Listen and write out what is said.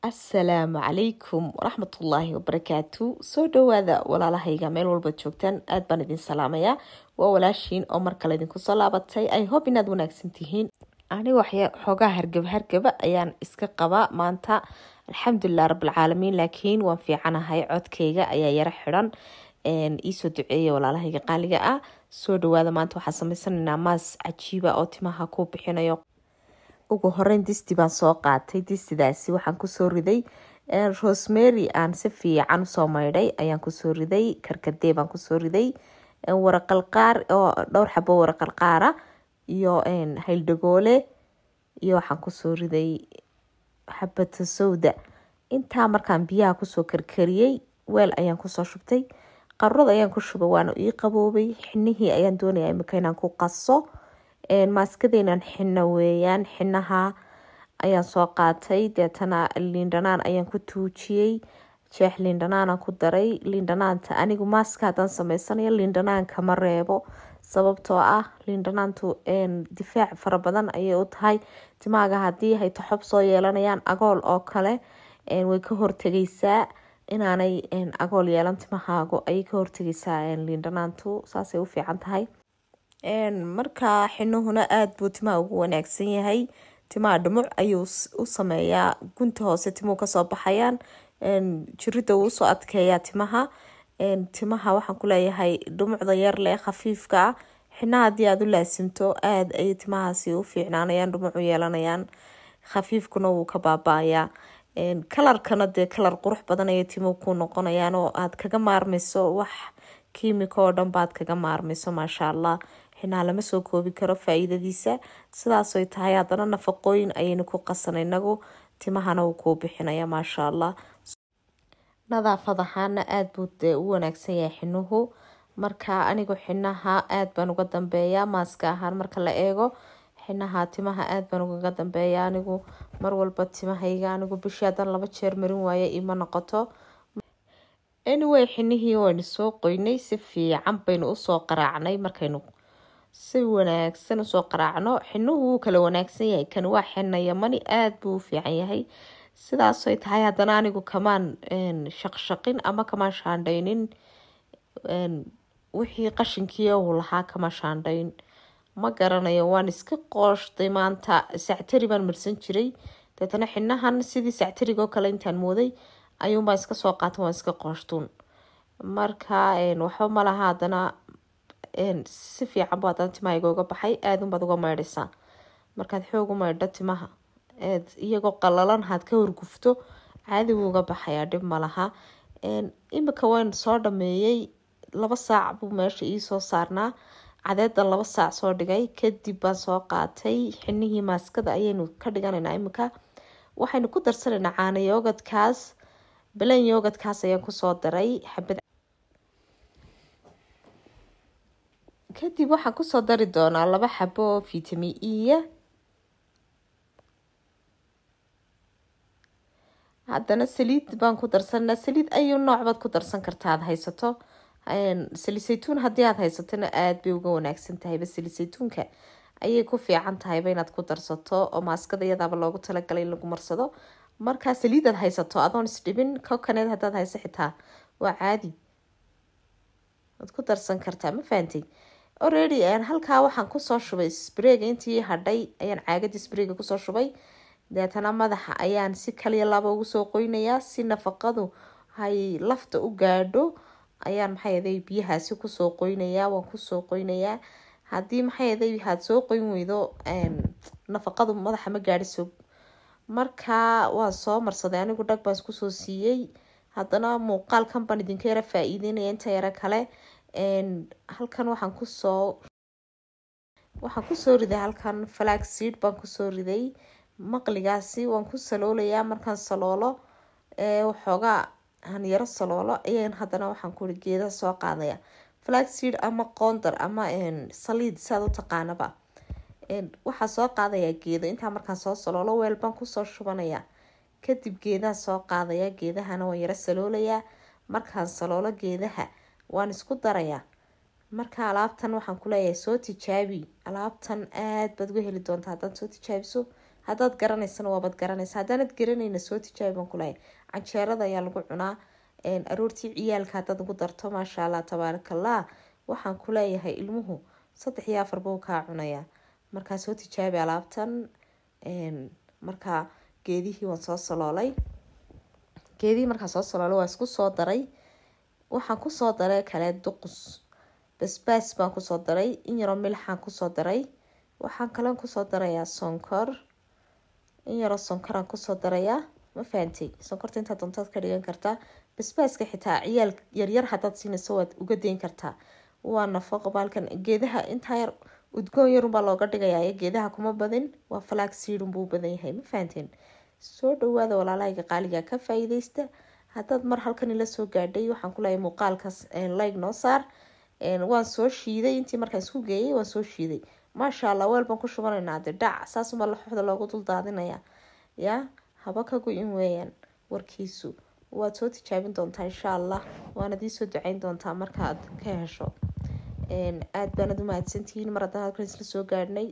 asalaamu calaykum waraxmatullaahi wabarakaatu soo dhowaada walaalahayga meel walba joogtaan aad baan idin salaamayaa waa walaashiin oo mar kale idinku soo laabatay ay hob inaad wanaagsan tihiin aniga xoogaa hargaba hargaba ayaan iska qabaa maanta alxamdulilah rabbilcaalamiin laakiin waan fiicanahay codkayga ayaa yaro xidhan iisoo duceeya walaalahayga qaaliga ah soo dhawaada maanta waxaa sameysanaynaa maas cajiiba oo timaha ku bixinayo ugu horeyn disti baan soo qaatay distidaasi waxaan kusoo riday rosemary aan si fiican usoo maydhay ayaan kusoo riday karkadee baan kusoo riday waraqalqaar oo dhowr xabo waraqalqaara iyo hayldhagoole iyo waxaan kusoo riday xabata intaa markaan biyaha kusoo karkariyey weel ayaan kusoo shubtay qarood ayaan ku shubay waana ii qaboobay xinihii ayaan doonaya imika inaan ku qaso maaskadeynan xina weeyaan xinaha ayaan soo qaatay deetana liindhanaan ayaan ku tuujiyey jeex liindhanaanaan ku daray liindhanaanta anigu maaska haddaan sameysanayo liindhanaanka ma reebo sababtoo ah liindhanaantu difaac fara badan ayay u tahay dimaaga haddii haytaxob soo yeelanayaan agool oo kale way ka hortegaysaa inaanay agool yeelan timahaagu ayay ka hortegeysaa liindhanaantu saasay u fiican tahay marka xinuhuna aada buu timaha ugu wanaagsan yahay timaha dhumuc ayuu u sameeyaa gunta hoose timuu kasoo baxayaan jirida wuu usoo adkeeyaa timaha timaha waxaan kuleeyahay dhumucda yar leh khafiifka ah xinaha haddii aada u laasimto aada ayay timahaasi u fiicnaanayaan dhumucu yeelanayaan khafiifkuna wuu ka baabaayaa kalarkana dee kalar qurux badan ayay timo ku noqonayaan oo aad kaga maarmayso wax kiimiko oo dhanba aad kaga maarmayso maasha allah xinaa lama soo koobi karo faaiidadiisa iidadiisa sidaasoy tahay haddana nafaqooyin ayaynu ku qasan inagu timahana uu kuu bixinaya maasha allah nadaafad ahaana aada buu dee u wanaagsan yahay xinuhu marka anigu xinaha aada baan uga dambeeyaa maaska ahaan marka la eego xinaha timaha aada baan ugaga dambeeya anigu mar walba timahayga anigu bishii haddaan laba jeer marin waaye ima noqoto anyway xinihii waynu soo qoynay si fiican baynu usoo qaraacnay markaynu si wanaagsan usoo qaraacno xinuhu wuu kala wanaagsan yahay kan waa xinayamani mani aada buu u fiican yahay sidaasay tahay haddana anigu kamaan shaqshaqin ama kamaan shaandhaynin wixii qashinkiiu lahaa kama shaandhayn ma garanayo waan iska qooshday maanta sactari baan marsan jiray deetana xinahan sidii sactarigo kale intaan mooday ayuunbaa iska soo qaatan waan iska qooshtun marka waxba malaha hadana si fiican bu hadana timaha igooga baxay aadunbaad uga maydhaysaa markaad xoog u maydho timaha iyagoo qalalan haad ka horgufto caadi wuu uga baxayaa dhib malaha imika waan soo dhameeyey laba saac buu meesha iisoo saarnaa cadeeda laba saac soo dhigay kadib baan soo qaatay xinihii maaskada ayaynu ka dhiganaynaa iminka waxaynu ku darsanaynaa caana yoogadkaas balan yoogadkaas ayaan kusoo daray xabad kadib waxaan kusoo dari doonaa laba xabo oo vitami ea haddana saliid baan ku darsanaa saliid ayuu noocbaad ku darsan karta aada haysato salisaytuun haddii aad haysatona aada bay uga wanaagsan tahayba salisaytuunka ayay ku fiican tahayba inaad ku darsato oo maaskada iyadaaba loogu talagalay in lagu marsado markaa saliid haysato adoon isdhibin kokaneed haddaad hayso xitaa waa caadi waad ku darsan kartaa ma fahantay oredi halkaa waxaan kusoo shubay sbrega intii hadhay ayaan caagadii sbrega kusoo shubay deetana madaxa ayaan si kaliya laba ugu soo qoynayaa si nafaqadu ay lafta u gaadho ayaan maxaayday biyahaasi kusoo qoynayaa waan kusoo qoynayaa haddii maxaayday haad soo qoyn weydo nafaqadu madaxa ma gaadhiso markaa waa soo marsaday anigu dhag baan iskusoo siiyey haddana muuqaalkan baan idinka yaro faa inta yaro kale halkan waxaan kusoo waxaan kusoo riday halkan flagseed baan kusoo riday maqligaasi waan ku saloolayaa markaan saloolo waxoogaa hanyaro saloolo ayaan haddana waxaan kuui geedaha soo qaadaya flaxseed ama qoondar ama saliid saad u taqaanaba waxaa soo qaadayaa geedo intaa markaa soo saloolo weelbaan kusoo shubanaya kadib geedaha soo qaadaya geedahana waan yaro saloolayaa markaan saloolo geedaha waan isku darayaa marka alaabtan waxaan kuleeyahay soo tijaabi alaabtan aada baad uga heli doontaa haddaad soo tijaabiso haddaad garanaysana waabaad garanaysa haddaanad garanayna soo tijaabi baan kuleeyahay canjeerada ayaa lagu cunaa aroortii ciyaalka hadaad ugu darto maasha allah tabaarakallah waxaan ku leeyahay ilmuhu saddex iyo afar buu kaa cunayaa markaa soo tijaabi alaabtan markaa geedihii waan soo saloolay geedihii markaa soo saloolay waa isku soo daray waxaan kusoo daray kale duqus basbaas baan kusoo daray in yaroo milxaan kusoo daray waxaan kalen kusoo darayaa sonkor in yaroo sonkoraan kusoo darayaa ma fahanti sonkorta intaa doontaad ka dhigan kartaa basbaaska xitaa ciyaal yaryar hadaad siinayso waad uga dayn kartaa waa nafaqo baalkan geedaha intaa yar udgoon yarunbaa looga dhigayaa geedaha kuma badin waa falaag siidunbuu badan yahay ma fahanteen soo dhawaada walaalahayga qaaliga ka faa-iideysta haddaad mar halkan ila soo gaadhay waxaan ku leeyahay muuqaalkaas layg noo saar waan soo shiiday intii markaan isku geeyay waan soo shiiday maasha allah weel baan ku shubanaynaa de dhac saasumaa laxoxda loogu dul daadinayaa yaa haba kagu in weeyaan warkiisu waad soo tijaabin doontaa insha allah waanad ii soo duceyn doontaa markaad ka hesho aada baanad umahadsantihiin mar haddaan halkaas la soo gaadhnay